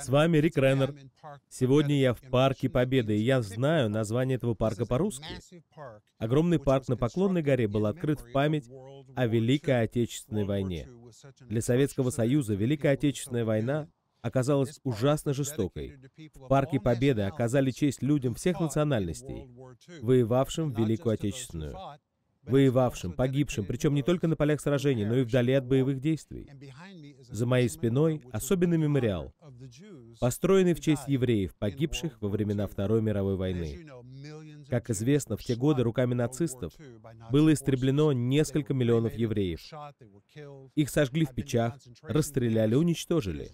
С вами Рик Реннер. Сегодня я в Парке Победы, и я знаю название этого парка по-русски. Огромный парк на Поклонной горе был открыт в память о Великой Отечественной войне. Для Советского Союза Великая Отечественная война оказалась ужасно жестокой. В Парке Победы оказали честь людям всех национальностей, воевавшим в Великую Отечественную воевавшим, погибшим, причем не только на полях сражений, но и вдали от боевых действий. За моей спиной особенный мемориал, построенный в честь евреев, погибших во времена Второй мировой войны. Как известно, в те годы руками нацистов было истреблено несколько миллионов евреев. Их сожгли в печах, расстреляли, уничтожили.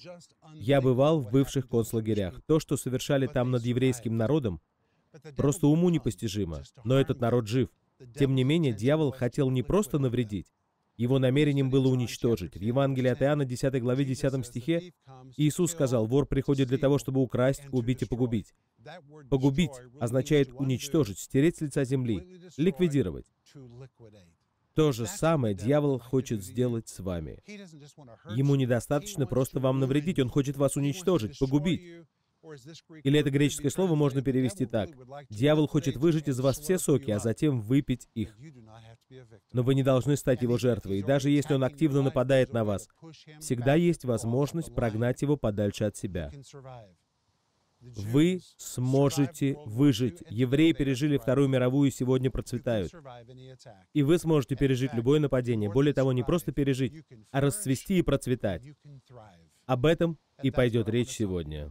Я бывал в бывших концлагерях. То, что совершали там над еврейским народом, просто уму непостижимо. Но этот народ жив. Тем не менее, дьявол хотел не просто навредить, его намерением было уничтожить. В Евангелии от Иоанна, 10 главе, 10 стихе, Иисус сказал, «Вор приходит для того, чтобы украсть, убить и погубить». Погубить означает уничтожить, стереть с лица земли, ликвидировать. То же самое дьявол хочет сделать с вами. Ему недостаточно просто вам навредить, он хочет вас уничтожить, погубить. Или это греческое слово можно перевести так. Дьявол хочет выжить из вас все соки, а затем выпить их. Но вы не должны стать его жертвой, и даже если он активно нападает на вас, всегда есть возможность прогнать его подальше от себя. Вы сможете выжить. Евреи пережили Вторую мировую и сегодня процветают. И вы сможете пережить любое нападение. Более того, не просто пережить, а расцвести и процветать. Об этом и пойдет речь сегодня.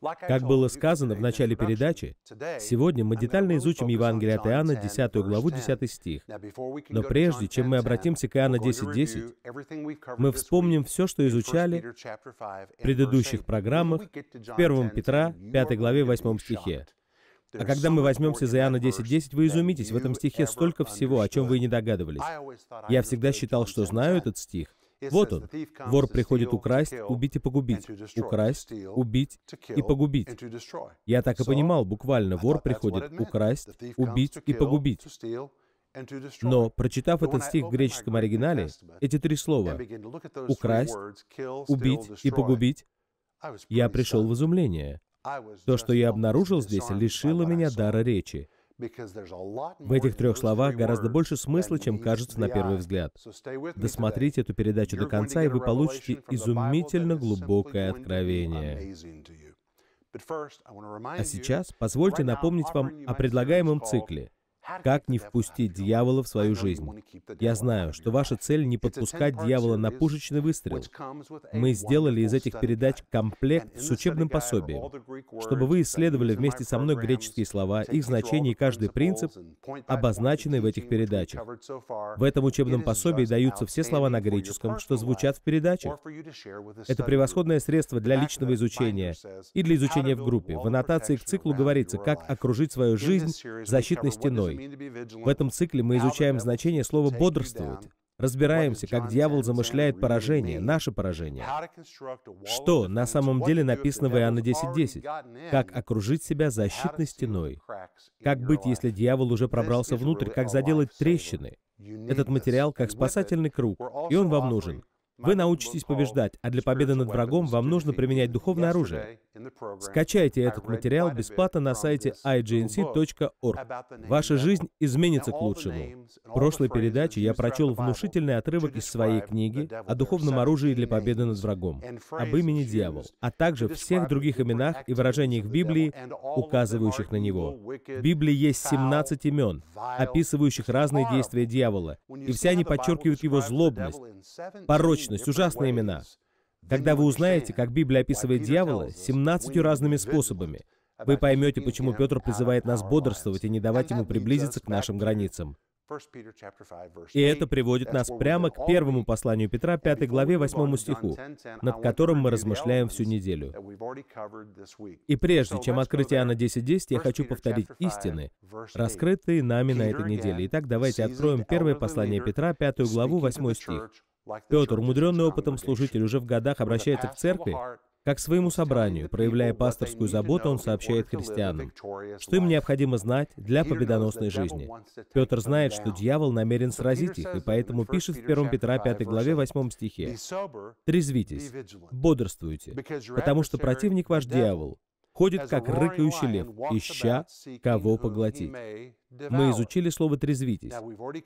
Как было сказано в начале передачи, сегодня мы детально изучим Евангелие от Иоанна, 10 главу, 10 стих. Но прежде, чем мы обратимся к Иоанна 10.10, 10, мы вспомним все, что изучали в предыдущих программах, в 1 Петра, 5 главе, 8 стихе. А когда мы возьмемся за Иоанна 10.10, 10, вы изумитесь, в этом стихе столько всего, о чем вы и не догадывались. Я всегда считал, что знаю этот стих, вот он. Вор приходит украсть, убить и погубить. Украсть, убить и погубить. Я так и понимал, буквально, вор приходит украсть, убить и погубить. Но, прочитав этот стих в греческом оригинале, эти три слова «украсть», «убить» и «погубить», я пришел в изумление. То, что я обнаружил здесь, лишило меня дара речи. В этих трех словах гораздо больше смысла, чем кажется на первый взгляд. Досмотрите эту передачу до конца, и вы получите изумительно глубокое откровение. А сейчас позвольте напомнить вам о предлагаемом цикле — как не впустить дьявола в свою жизнь? Я знаю, что ваша цель не подпускать дьявола на пушечный выстрел. Мы сделали из этих передач комплект с учебным пособием, чтобы вы исследовали вместе со мной греческие слова, их значение и каждый принцип, обозначенный в этих передачах. В этом учебном пособии даются все слова на греческом, что звучат в передачах. Это превосходное средство для личного изучения и для изучения в группе. В аннотации к циклу говорится, как окружить свою жизнь защитной стеной. В этом цикле мы изучаем значение слова «бодрствовать», разбираемся, как дьявол замышляет поражение, наше поражение. Что на самом деле написано в Иоанна 10.10? .10? Как окружить себя защитной стеной? Как быть, если дьявол уже пробрался внутрь? Как заделать трещины? Этот материал как спасательный круг, и он вам нужен. Вы научитесь побеждать, а для победы над врагом вам нужно применять духовное оружие. Скачайте этот материал бесплатно на сайте ignc.org. Ваша жизнь изменится к лучшему. В прошлой передаче я прочел внушительный отрывок из своей книги о духовном оружии для победы над врагом, об имени дьявол, а также всех других именах и выражениях Библии, указывающих на него. В Библии есть 17 имен, описывающих разные действия дьявола, и все они подчеркивают его злобность, порочность, сущность, ужасные имена. Когда вы узнаете, как Библия описывает дьявола 17 разными способами, вы поймете, почему Петр призывает нас бодрствовать и не давать ему приблизиться к нашим границам. И это приводит нас прямо к первому посланию Петра, 5 главе, 8 стиху, над которым мы размышляем всю неделю. И прежде чем открыть Иоанна 10.10, 10, я хочу повторить истины, раскрытые нами на этой неделе. Итак, давайте откроем первое послание Петра, 5 главу, 8 стих. Петр, умудренный опытом служитель, уже в годах обращается к церкви, как к своему собранию, проявляя пасторскую заботу, он сообщает христианам, что им необходимо знать для победоносной жизни. Петр знает, что дьявол намерен сразить их, и поэтому пишет в 1 Петра 5 главе 8 стихе «Трезвитесь, бодрствуйте, потому что противник ваш дьявол, ходит, как рыкающий лев, ища, кого поглотить. Мы изучили слово «трезвитесь»,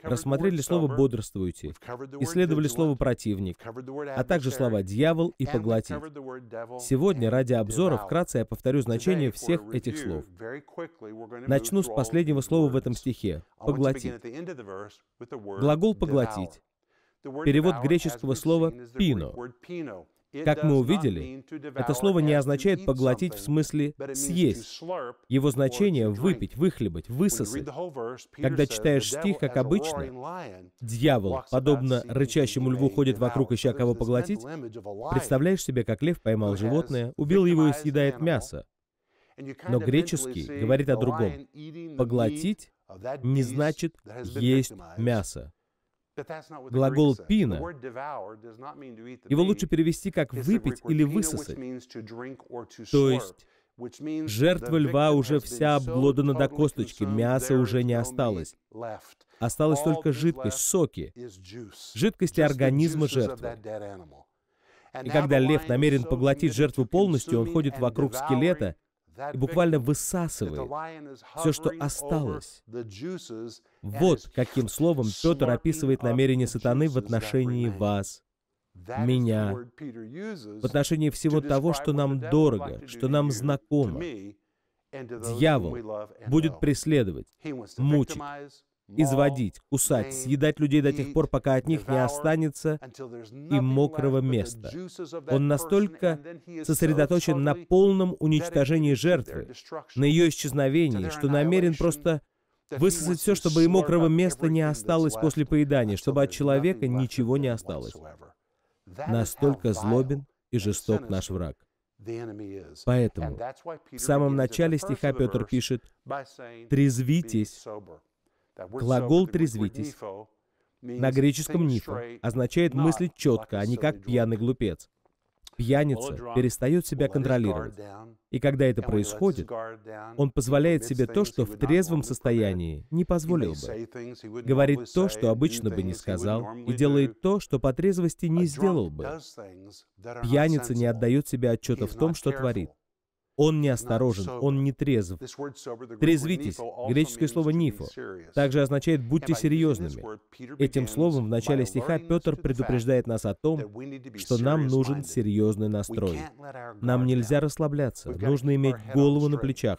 рассмотрели слово «бодрствуйте», исследовали слово «противник», а также слова «дьявол» и «поглотить». Сегодня, ради обзора, вкратце я повторю значение всех этих слов. Начну с последнего слова в этом стихе — «поглотить». Глагол «поглотить» — перевод греческого слова «пино», как мы увидели, это слово не означает «поглотить» в смысле «съесть». Его значение — выпить, выхлебать, высосать. Когда читаешь стих, как обычно, «Дьявол, подобно рычащему льву, ходит вокруг, ища кого поглотить», представляешь себе, как лев поймал животное, убил его и съедает мясо. Но греческий говорит о другом. «Поглотить» не значит «есть мясо». Глагол «пина» его лучше перевести как «выпить» или «высосать», то есть Жертва льва уже вся обглодана до косточки, мяса уже не осталось. Осталась только жидкость, соки, жидкости организма жертвы. И когда лев намерен поглотить жертву полностью, он ходит вокруг скелета и буквально высасывает все, что осталось. Вот каким словом Петр описывает намерение сатаны в отношении вас, меня, в отношении всего того, что нам дорого, что нам знакомо. Дьявол будет преследовать, мучить, изводить, кусать, съедать людей до тех пор, пока от них не останется и мокрого места. Он настолько сосредоточен на полном уничтожении жертвы, на ее исчезновении, что намерен просто высосать все, чтобы и мокрого места не осталось после поедания, чтобы от человека ничего не осталось. Настолько злобен и жесток наш враг. Поэтому в самом начале стиха Петр пишет «Трезвитесь Глагол «трезвитесь» на греческом нифо означает мыслить четко, а не как пьяный глупец. Пьяница перестает себя контролировать. И когда это происходит, он позволяет себе то, что в трезвом состоянии не позволил бы. Говорит то, что обычно бы не сказал, и делает то, что по трезвости не сделал бы. Пьяница не отдает себе отчета в том, что творит. Он неосторожен, он не трезв. Трезвитесь. Греческое слово «нифо» также означает «будьте серьезными». Этим словом в начале стиха Петр предупреждает нас о том, что нам нужен серьезный настрой. Нам нельзя расслабляться, нужно иметь голову на плечах.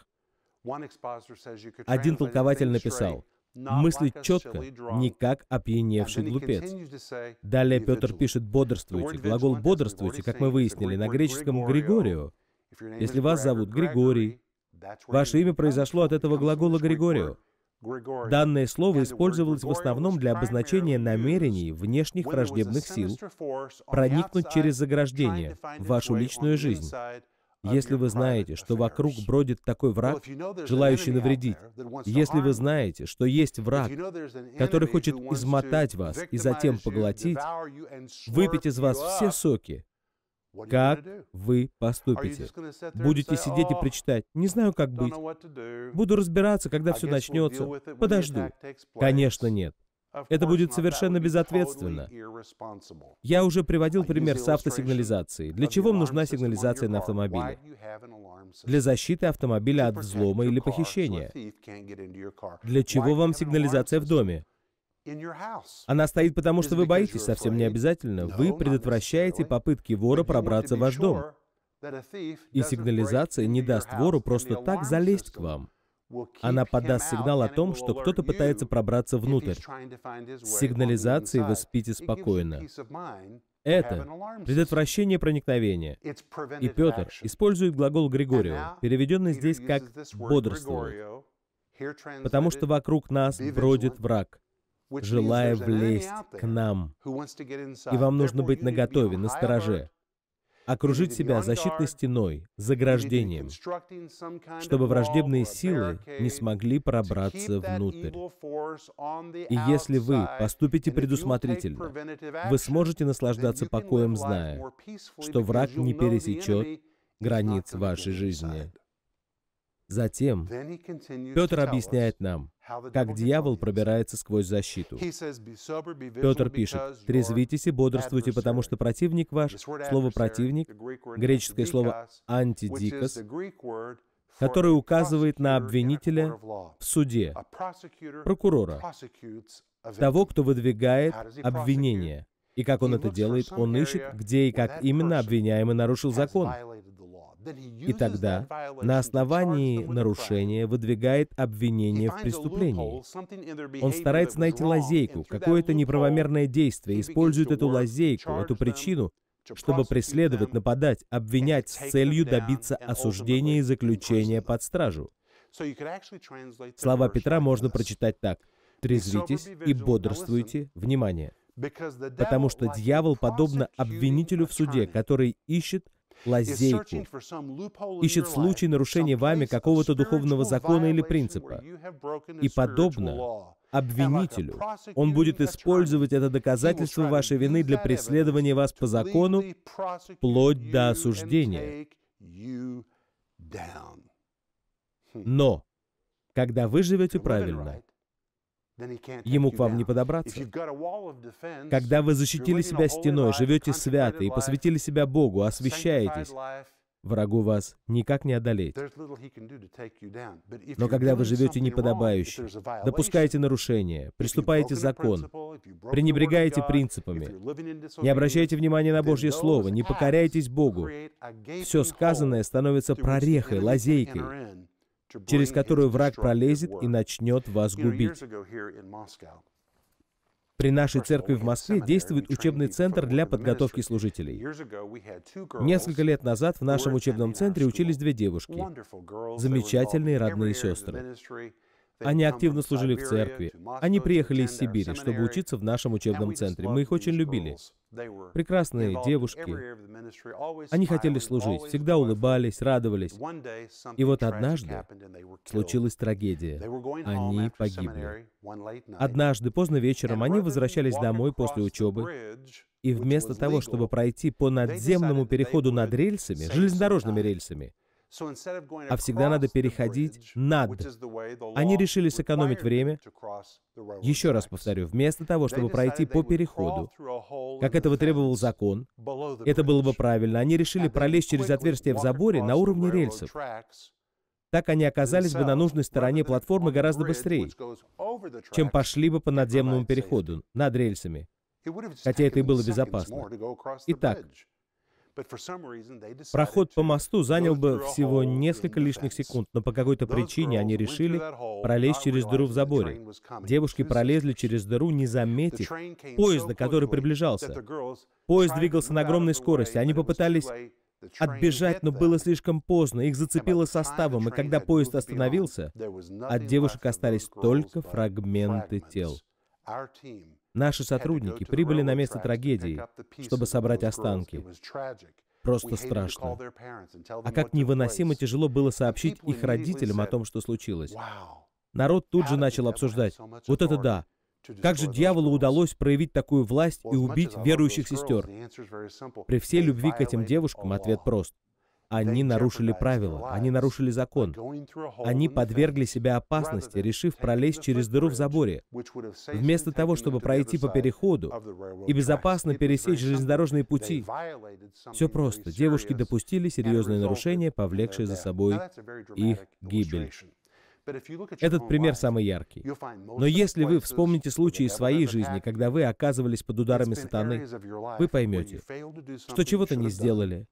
Один толкователь написал, мыслить четко, не как опьяневший глупец. Далее Петр пишет «бодрствуйте». Глагол «бодрствуйте», как мы выяснили, на греческом «григорио» Если вас зовут Григорий, ваше имя произошло от этого глагола Григорию. Данное слово использовалось в основном для обозначения намерений внешних враждебных сил проникнуть через заграждение в вашу личную жизнь. Если вы знаете, что вокруг бродит такой враг, желающий навредить, если вы знаете, что есть враг, который хочет измотать вас и затем поглотить, выпить из вас все соки, как вы поступите? Будете сидеть и причитать? Не знаю, как быть. Буду разбираться, когда все начнется. Подожду. Конечно, нет. Это будет совершенно безответственно. Я уже приводил пример с автосигнализацией. Для чего вам нужна сигнализация на автомобиле? Для защиты автомобиля от взлома или похищения. Для чего вам сигнализация в доме? Она стоит потому, что вы боитесь, совсем не обязательно. Вы предотвращаете попытки вора пробраться в ваш дом. И сигнализация не даст вору просто так залезть к вам. Она подаст сигнал о том, что кто-то пытается пробраться внутрь. С сигнализацией вы спите спокойно. Это предотвращение проникновения. И Петр использует глагол Григорио, переведенный здесь как «бодрствовать», потому что вокруг нас бродит враг желая влезть к нам. И вам нужно быть наготове, на стороже, окружить себя защитной стеной, заграждением, чтобы враждебные силы не смогли пробраться внутрь. И если вы поступите предусмотрительно, вы сможете наслаждаться покоем, зная, что враг не пересечет границ вашей жизни. Затем Петр объясняет нам, как дьявол пробирается сквозь защиту. Петр пишет, «Трезвитесь и бодрствуйте, потому что противник ваш...» Слово «противник» — греческое слово «антидикос», которое указывает на обвинителя в суде, прокурора, того, кто выдвигает обвинение. И как он это делает? Он ищет, где и как именно обвиняемый нарушил закон. И тогда на основании нарушения выдвигает обвинение в преступлении. Он старается найти лазейку, какое-то неправомерное действие, использует эту лазейку, эту причину, чтобы преследовать, нападать, обвинять с целью добиться осуждения и заключения под стражу. Слова Петра можно прочитать так. «Трезвитесь и бодрствуйте, внимание, потому что дьявол подобно обвинителю в суде, который ищет, лазейку, ищет случай нарушения вами какого-то духовного закона или принципа. И подобно обвинителю, он будет использовать это доказательство вашей вины для преследования вас по закону вплоть до осуждения. Хм. Но, когда вы живете правильно, Ему к вам не подобраться. Когда вы защитили себя стеной, живете свято и посвятили себя Богу, освещаетесь врагу вас никак не одолеть. Но когда вы живете неподобающе, допускаете нарушения, приступаете закон, пренебрегаете принципами, не обращаете внимания на Божье Слово, не покоряетесь Богу, все сказанное становится прорехой, лазейкой, через которую враг пролезет и начнет вас губить. При нашей церкви в Москве действует учебный центр для подготовки служителей. Несколько лет назад в нашем учебном центре учились две девушки, замечательные родные сестры. Они активно служили в церкви. Они приехали из Сибири, чтобы учиться в нашем учебном центре. Мы их очень любили. Прекрасные девушки. Они хотели служить, всегда улыбались, радовались. И вот однажды случилась трагедия. Они погибли. Однажды, поздно вечером, они возвращались домой после учебы, и вместо того, чтобы пройти по надземному переходу над рельсами, железнодорожными рельсами, а всегда надо переходить над. Они решили сэкономить время, еще раз повторю, вместо того, чтобы пройти по переходу, как этого требовал закон, это было бы правильно, они решили пролезть через отверстие в заборе на уровне рельсов. Так они оказались бы на нужной стороне платформы гораздо быстрее, чем пошли бы по надземному переходу над рельсами, хотя это и было безопасно. Итак, Проход по мосту занял бы всего несколько лишних секунд, но по какой-то причине они решили пролезть через дыру в заборе. Девушки пролезли через дыру, не заметив поезда, который приближался. Поезд двигался на огромной скорости. Они попытались отбежать, но было слишком поздно. Их зацепило составом, и когда поезд остановился, от девушек остались только фрагменты тел. Наши сотрудники прибыли на место трагедии, чтобы собрать останки. Просто страшно. А как невыносимо тяжело было сообщить их родителям о том, что случилось. Народ тут же начал обсуждать. Вот это да. Как же дьяволу удалось проявить такую власть и убить верующих сестер? При всей любви к этим девушкам ответ прост. Они нарушили правила, они нарушили закон. Они подвергли себя опасности, решив пролезть через дыру в заборе. Вместо того, чтобы пройти по переходу и безопасно пересечь железнодорожные пути, все просто. Девушки допустили серьезные нарушения, повлекшие за собой их гибель. Этот пример самый яркий. Но если вы вспомните случаи своей жизни, когда вы оказывались под ударами сатаны, вы поймете, что чего-то не сделали,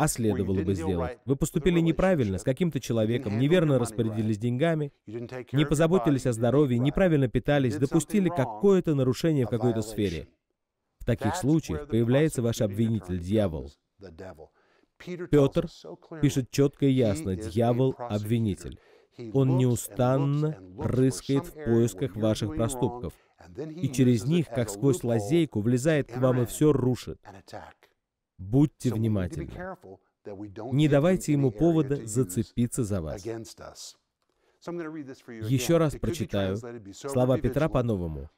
а следовало бы сделать. Вы поступили неправильно с каким-то человеком, неверно распорядились деньгами, не позаботились о здоровье, неправильно питались, допустили какое-то нарушение в какой-то сфере. В таких случаях появляется ваш обвинитель, дьявол. Петр пишет четко и ясно, дьявол – обвинитель. Он неустанно рыскает в поисках ваших проступков, и через них, как сквозь лазейку, влезает к вам и все рушит. Будьте внимательны. Не давайте ему повода зацепиться за вас. Еще раз прочитаю слова Петра по-новому.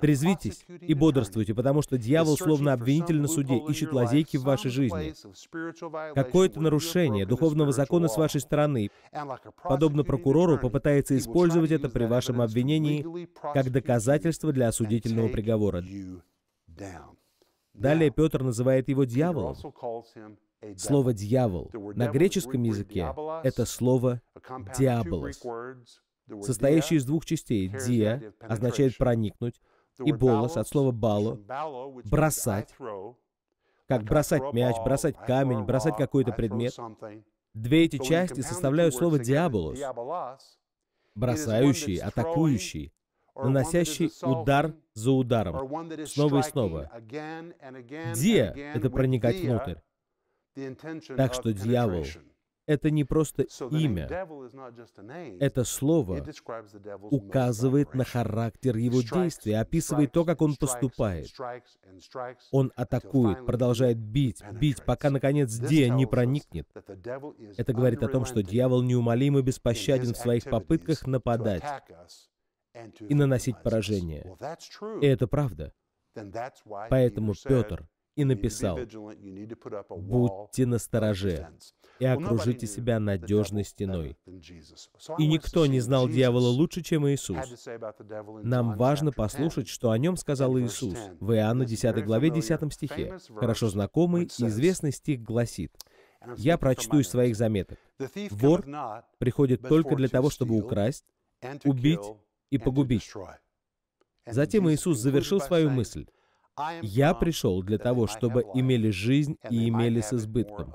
«Трезвитесь и бодрствуйте, потому что дьявол, словно обвинитель на суде, ищет лазейки в вашей жизни. Какое-то нарушение духовного закона с вашей стороны, подобно прокурору, попытается использовать это при вашем обвинении как доказательство для осудительного приговора. Далее Петр называет его дьяволом. Слово «дьявол» на греческом языке — это слово «диаболос», состоящее из двух частей. «Диа» означает «проникнуть», и «болос» от слова «бало» — «бросать», как бросать мяч, бросать камень, бросать какой-то предмет. Две эти части составляют слово «диаболос», бросающий, атакующий, наносящий удар за ударом, снова и снова. Где — это проникать внутрь. Так что дьявол — это не просто имя, это слово указывает на характер его действия, описывает то, как он поступает. Он атакует, продолжает бить, бить, пока, наконец, Де не проникнет. Это говорит о том, что дьявол неумолим и беспощаден в своих попытках нападать и наносить поражение. это правда. Поэтому Петр и написал, «Будьте настороже и окружите себя надежной стеной». И никто не знал дьявола лучше, чем Иисус. Нам важно послушать, что о нем сказал Иисус в Иоанна 10 главе 10 стихе. Хорошо знакомый и известный стих гласит, «Я прочту из своих заметок. Вор приходит только для того, чтобы украсть, убить и погубить. Затем Иисус завершил свою мысль. «Я пришел для того, чтобы имели жизнь и имели с избытком».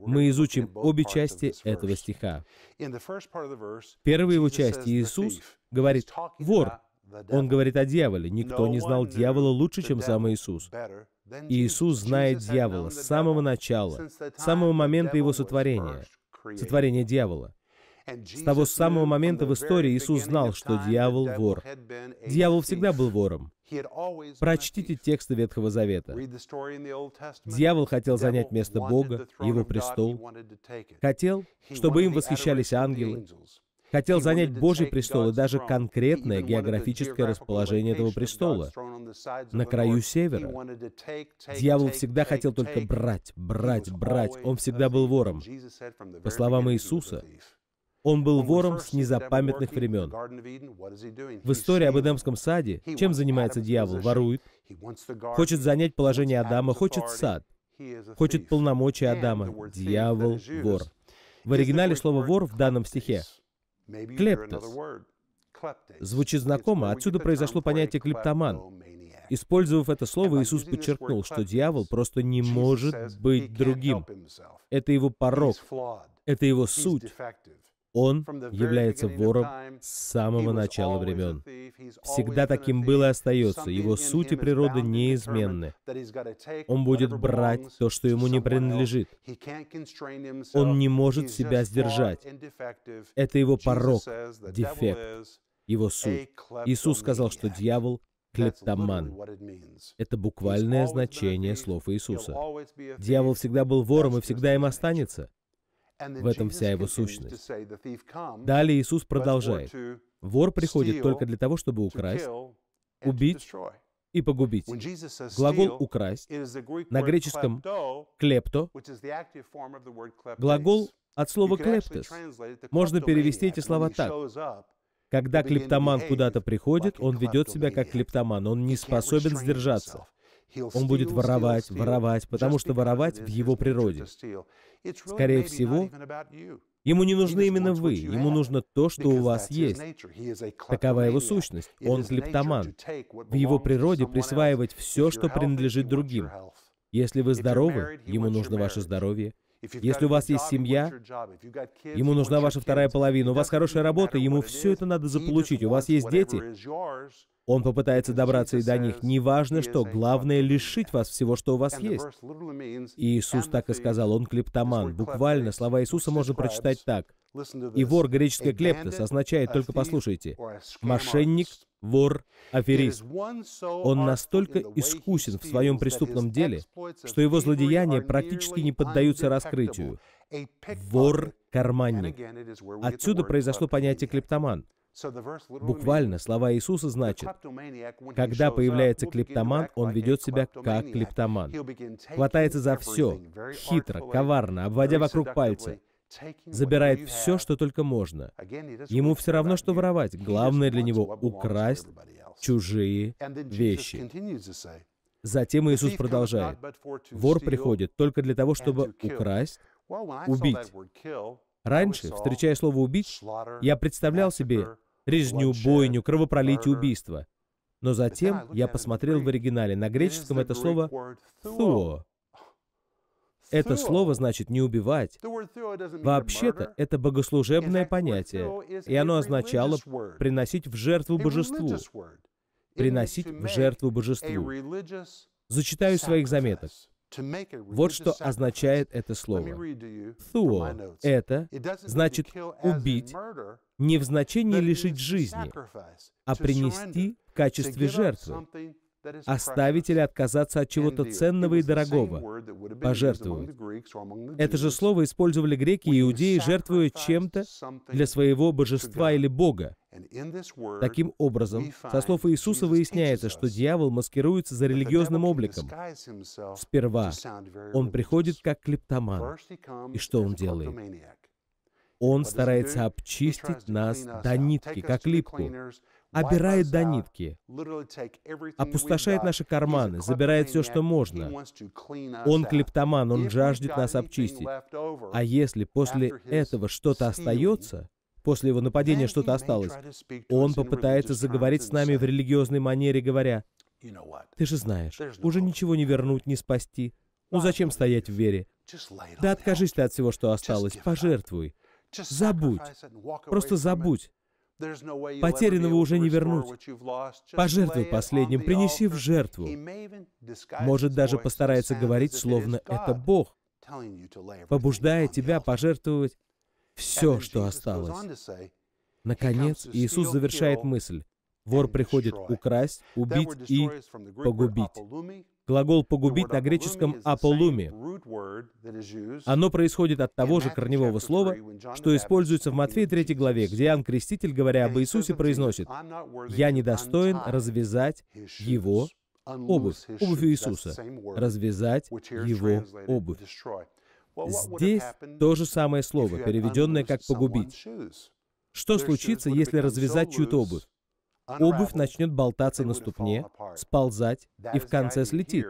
Мы изучим обе части этого стиха. В первой его части Иисус говорит «вор». Он говорит о дьяволе. Никто не знал дьявола лучше, чем сам Иисус. Иисус знает дьявола с самого начала, с самого момента его сотворения, сотворения дьявола. С того самого момента в истории Иисус знал, что дьявол — вор. Дьявол всегда был вором. Прочтите тексты Ветхого Завета. Дьявол хотел занять место Бога, его престол. Хотел, чтобы им восхищались ангелы. Хотел занять Божий престол и даже конкретное географическое расположение этого престола на краю севера. Дьявол всегда хотел только брать, брать, брать. Он всегда был вором. По словам Иисуса, он был вором с незапамятных времен. В истории об Эдемском саде чем занимается дьявол? Ворует, хочет занять положение Адама, хочет сад, хочет полномочия Адама. Дьявол – вор. В оригинале слово «вор» в данном стихе – «клептос». Звучит знакомо, отсюда произошло понятие «клептоман». Использовав это слово, Иисус подчеркнул, что дьявол просто не может быть другим. Это его порог, это его суть. Он является вором с самого начала времен. Всегда таким был и остается. Его суть и природа неизменны. Он будет брать то, что ему не принадлежит. Он не может себя сдержать. Это его порог, дефект, его суть. Иисус сказал, что дьявол клептоман. Это буквальное значение слов Иисуса. Дьявол всегда был вором и всегда им останется. В этом вся его сущность. Далее Иисус продолжает. Вор приходит только для того, чтобы украсть, убить и погубить. Глагол «украсть» на греческом «клепто» — глагол от слова «клептес». Можно перевести эти слова так. Когда клептоман куда-то приходит, он ведет себя как клептоман, он не способен сдержаться. Он будет воровать, воровать, потому что воровать в его природе. Скорее всего, Ему не нужны именно вы, ему нужно то, что у вас есть. Такова его сущность. Он клептоман. В его природе присваивать все, что принадлежит другим. Если вы здоровы, ему нужно ваше здоровье. Если у вас есть семья, ему нужна ваша вторая половина. У вас хорошая работа, ему все это надо заполучить. У вас есть дети, он попытается добраться и до них. Неважно что, главное — лишить вас всего, что у вас есть. Иисус так и сказал, он клептоман. Буквально слова Иисуса можно прочитать так. И вор греческой клептос означает, только послушайте, мошенник, вор, аферист. Он настолько искусен в своем преступном деле, что его злодеяния практически не поддаются раскрытию. Вор-карманник. Отсюда произошло понятие клептоман — Буквально слова Иисуса значат, когда появляется клептоман, он ведет себя как клептоман. Хватается за все, хитро, коварно, обводя вокруг пальца, забирает все, что только можно. Ему все равно, что воровать. Главное для него — украсть чужие вещи. Затем Иисус продолжает. Вор приходит только для того, чтобы украсть, убить. Раньше, встречая слово «убить», я представлял себе резню, бойню, кровопролитие, убийство. Но затем я посмотрел в оригинале. На греческом это слово «thuo». Это слово значит «не убивать». Вообще-то, это богослужебное понятие, и оно означало «приносить в жертву божеству». «Приносить в жертву божеству». Зачитаю своих заметок. Вот что означает это слово. «Thuo» — это значит «убить», не в значении лишить жизни, а принести в качестве жертвы, оставить или отказаться от чего-то ценного и дорогого, пожертвовать. Это же слово использовали греки и иудеи, жертвуя чем-то для своего божества или бога, Таким образом, со слов Иисуса выясняется, что дьявол маскируется за религиозным обликом. Сперва он приходит как клептоман. И что он делает? Он старается обчистить нас до нитки, как липку, обирает до нитки, опустошает наши карманы, забирает все, что можно. Он клептоман, он жаждет нас обчистить. А если после этого что-то остается, после его нападения что-то осталось. Он попытается заговорить с нами в религиозной манере, говоря, «Ты же знаешь, уже ничего не вернуть, не спасти. Ну зачем стоять в вере? Да откажись ты от всего, что осталось, пожертвуй. Забудь. Просто забудь. Потерянного уже не вернуть. Пожертвуй последним, принеси в жертву. Может, даже постарается говорить, словно это Бог, побуждая тебя пожертвовать все, что осталось. Наконец, Иисус завершает мысль. Вор приходит украсть, убить и погубить. Глагол «погубить» на греческом «аполуми». Оно происходит от того же корневого слова, что используется в Матфея 3 главе, где Иоанн Креститель, говоря об Иисусе, произносит «Я недостоин развязать его обувь». Обувь Иисуса. «Развязать его обувь». Здесь то же самое слово, переведенное как «погубить». Что случится, если развязать чью-то обувь? Обувь начнет болтаться на ступне, сползать и в конце слетит.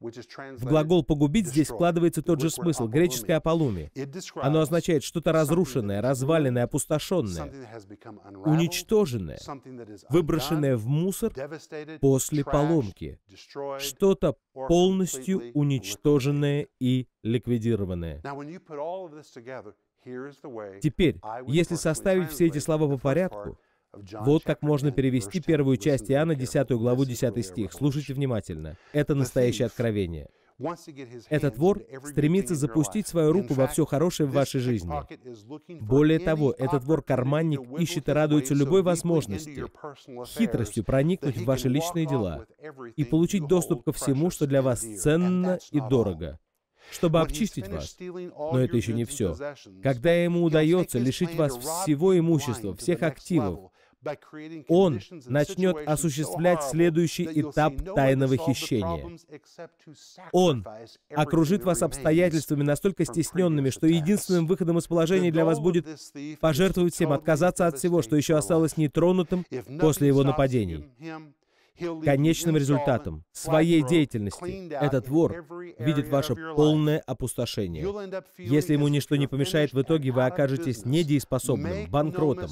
В глагол «погубить» здесь вкладывается тот же смысл, греческое «аполуми». Оно означает что-то разрушенное, разваленное, опустошенное, уничтоженное, выброшенное в мусор после поломки, что-то полностью уничтоженное и ликвидированное. Теперь, если составить все эти слова по порядку, вот как можно перевести первую часть Иоанна, 10 главу, 10 стих. Слушайте внимательно. Это настоящее откровение. Этот вор стремится запустить свою руку во все хорошее в вашей жизни. Более того, этот вор-карманник ищет и радуется любой возможности, хитростью проникнуть в ваши личные дела и получить доступ ко всему, что для вас ценно и дорого чтобы обчистить вас. Но это еще не все. Когда ему удается лишить вас всего имущества, всех активов, он начнет осуществлять следующий этап тайного хищения. Он окружит вас обстоятельствами настолько стесненными, что единственным выходом из положения для вас будет пожертвовать всем, отказаться от всего, что еще осталось нетронутым после его нападений конечным результатом своей деятельности этот вор видит ваше полное опустошение. Если ему ничто не помешает, в итоге вы окажетесь недееспособным, банкротом,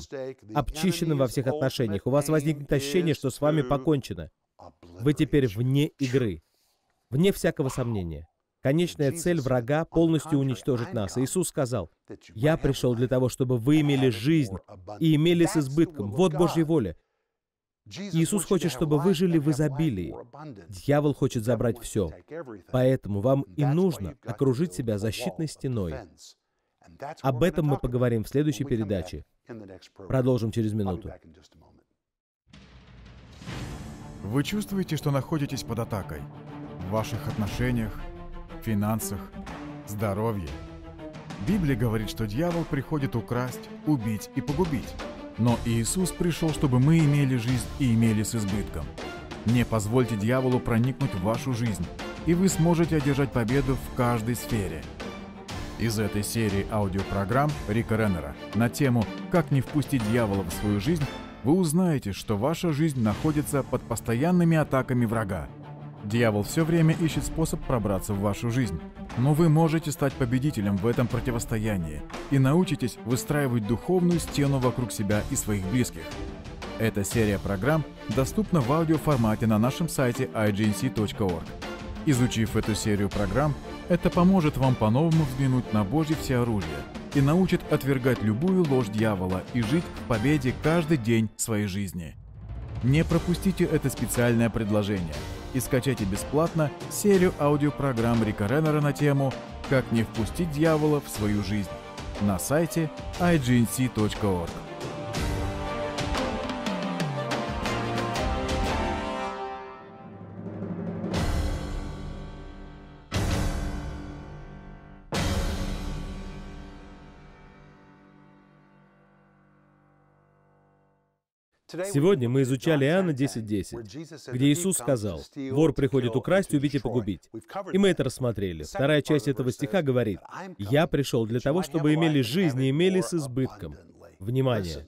обчищенным во всех отношениях. У вас возникнет ощущение, что с вами покончено. Вы теперь вне игры, вне всякого сомнения. Конечная цель врага — полностью уничтожить нас. Иисус сказал, «Я пришел для того, чтобы вы имели жизнь и имели с избытком». Вот Божья воля — Иисус хочет, чтобы вы жили в изобилии. Дьявол хочет забрать все. Поэтому вам и нужно окружить себя защитной стеной. Об этом мы поговорим в следующей передаче. Продолжим через минуту. Вы чувствуете, что находитесь под атакой в ваших отношениях, финансах, здоровье. Библия говорит, что дьявол приходит украсть, убить и погубить. Но Иисус пришел, чтобы мы имели жизнь и имели с избытком. Не позвольте дьяволу проникнуть в вашу жизнь, и вы сможете одержать победу в каждой сфере. Из этой серии аудиопрограмм Рика Реннера на тему «Как не впустить дьявола в свою жизнь» вы узнаете, что ваша жизнь находится под постоянными атаками врага. Дьявол все время ищет способ пробраться в вашу жизнь. Но вы можете стать победителем в этом противостоянии и научитесь выстраивать духовную стену вокруг себя и своих близких. Эта серия программ доступна в аудиоформате на нашем сайте ignc.org. Изучив эту серию программ, это поможет вам по-новому взглянуть на Божье всеоружие и научит отвергать любую ложь дьявола и жить в победе каждый день своей жизни. Не пропустите это специальное предложение – и скачайте бесплатно серию аудиопрограмм Рика Реннера на тему «Как не впустить дьявола в свою жизнь» на сайте ignc.org. Сегодня мы изучали Иоанна 10.10, где Иисус сказал, «Вор приходит украсть, убить и погубить». И мы это рассмотрели. Вторая часть этого стиха говорит, «Я пришел для того, чтобы имели жизнь и имели с избытком». Внимание!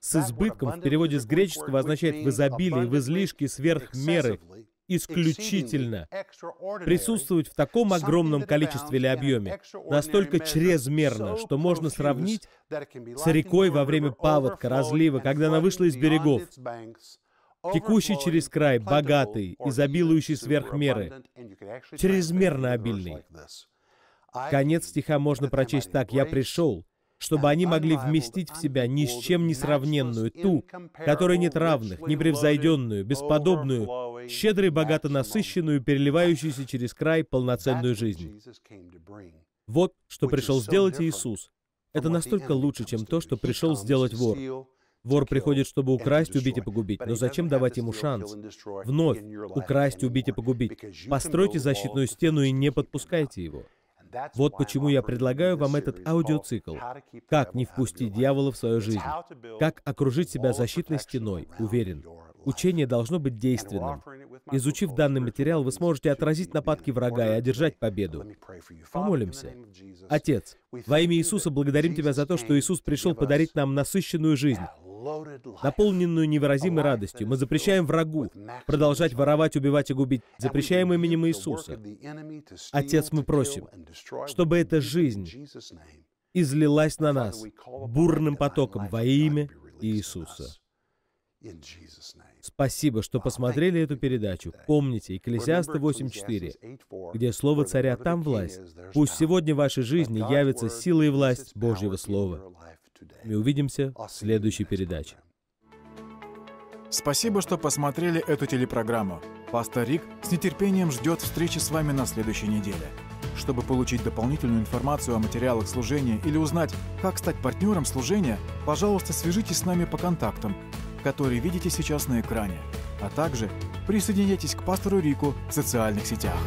«С избытком» в переводе с греческого означает «в изобилии, в излишке, сверх меры, исключительно присутствовать в таком огромном количестве или объеме, настолько чрезмерно, что можно сравнить с рекой во время паводка, разлива, когда она вышла из берегов, текущий через край, богатый, изобилующий сверх меры, чрезмерно обильный. Конец стиха можно прочесть так «Я пришел, чтобы они могли вместить в себя ни с чем не сравненную ту, которой нет равных, непревзойденную, бесподобную, щедро и богато насыщенную, переливающуюся через край полноценную жизнь. Вот что пришел сделать Иисус. Это настолько лучше, чем то, что пришел сделать вор. Вор приходит, чтобы украсть, убить и погубить. Но зачем давать ему шанс? Вновь украсть, убить и погубить. Постройте защитную стену и не подпускайте его. Вот почему я предлагаю вам этот аудиоцикл «Как не впустить дьявола в свою жизнь», «Как окружить себя защитной стеной», уверен. Учение должно быть действенным. Изучив данный материал, вы сможете отразить нападки врага и одержать победу. Помолимся. Отец, во имя Иисуса благодарим Тебя за то, что Иисус пришел подарить нам насыщенную жизнь, наполненную невыразимой радостью. Мы запрещаем врагу продолжать воровать, убивать и губить. Запрещаем именем Иисуса. Отец, мы просим, чтобы эта жизнь излилась на нас бурным потоком во имя Иисуса. Спасибо, что посмотрели эту передачу. Помните, Экклесиаста 8.4, где слово царя там власть. Пусть сегодня в вашей жизни явится сила и власть Божьего Слова. Мы увидимся в следующей передаче. Спасибо, что посмотрели эту телепрограмму. Пастор Рик с нетерпением ждет встречи с вами на следующей неделе. Чтобы получить дополнительную информацию о материалах служения или узнать, как стать партнером служения, пожалуйста, свяжитесь с нами по контактам, которые видите сейчас на экране, а также присоединяйтесь к пастору Рику в социальных сетях.